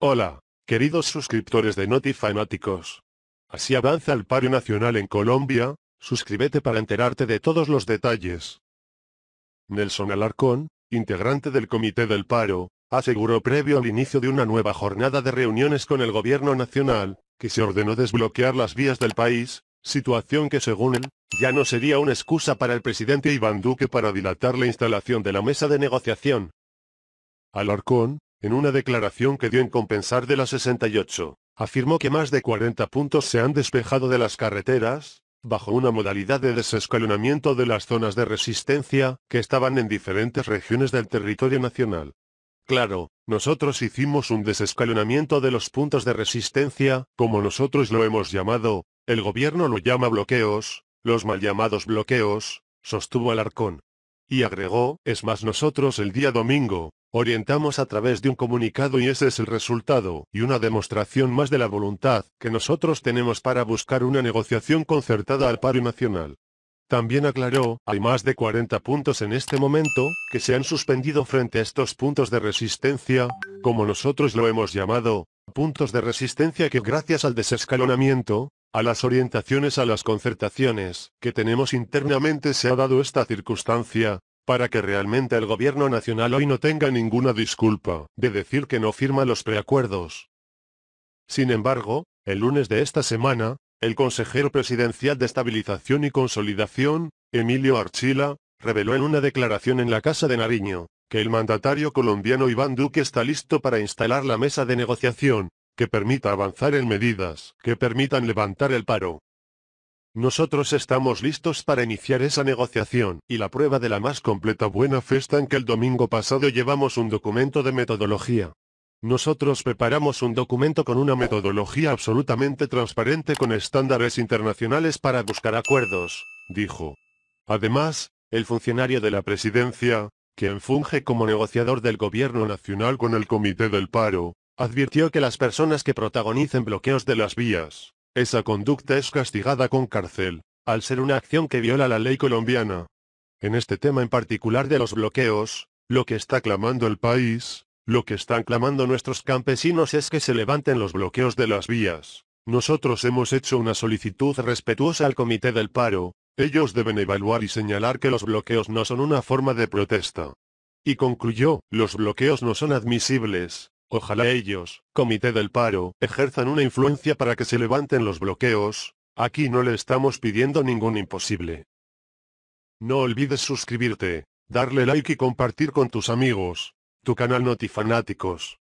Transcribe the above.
Hola, queridos suscriptores de NotiFanáticos. Así avanza el paro nacional en Colombia, suscríbete para enterarte de todos los detalles. Nelson Alarcón, integrante del Comité del Paro, aseguró previo al inicio de una nueva jornada de reuniones con el Gobierno Nacional, que se ordenó desbloquear las vías del país, situación que según él, ya no sería una excusa para el presidente Iván Duque para dilatar la instalación de la mesa de negociación. Alarcón, en una declaración que dio en compensar de la 68, afirmó que más de 40 puntos se han despejado de las carreteras, bajo una modalidad de desescalonamiento de las zonas de resistencia, que estaban en diferentes regiones del territorio nacional. Claro, nosotros hicimos un desescalonamiento de los puntos de resistencia, como nosotros lo hemos llamado, el gobierno lo llama bloqueos, los mal llamados bloqueos, sostuvo Alarcón. Y agregó, es más nosotros el día domingo, orientamos a través de un comunicado y ese es el resultado, y una demostración más de la voluntad que nosotros tenemos para buscar una negociación concertada al paro nacional. También aclaró, hay más de 40 puntos en este momento, que se han suspendido frente a estos puntos de resistencia, como nosotros lo hemos llamado, puntos de resistencia que gracias al desescalonamiento, a las orientaciones a las concertaciones que tenemos internamente se ha dado esta circunstancia, para que realmente el gobierno nacional hoy no tenga ninguna disculpa de decir que no firma los preacuerdos. Sin embargo, el lunes de esta semana, el consejero presidencial de Estabilización y Consolidación, Emilio Archila, reveló en una declaración en la Casa de Nariño, que el mandatario colombiano Iván Duque está listo para instalar la mesa de negociación, que permita avanzar en medidas que permitan levantar el paro, nosotros estamos listos para iniciar esa negociación, y la prueba de la más completa buena fe en que el domingo pasado llevamos un documento de metodología. Nosotros preparamos un documento con una metodología absolutamente transparente con estándares internacionales para buscar acuerdos, dijo. Además, el funcionario de la presidencia, quien funge como negociador del gobierno nacional con el Comité del Paro, advirtió que las personas que protagonicen bloqueos de las vías, esa conducta es castigada con cárcel, al ser una acción que viola la ley colombiana. En este tema en particular de los bloqueos, lo que está clamando el país, lo que están clamando nuestros campesinos es que se levanten los bloqueos de las vías. Nosotros hemos hecho una solicitud respetuosa al Comité del Paro, ellos deben evaluar y señalar que los bloqueos no son una forma de protesta. Y concluyó, los bloqueos no son admisibles, Ojalá ellos, Comité del Paro, ejerzan una influencia para que se levanten los bloqueos, aquí no le estamos pidiendo ningún imposible. No olvides suscribirte, darle like y compartir con tus amigos. Tu canal Notifanáticos.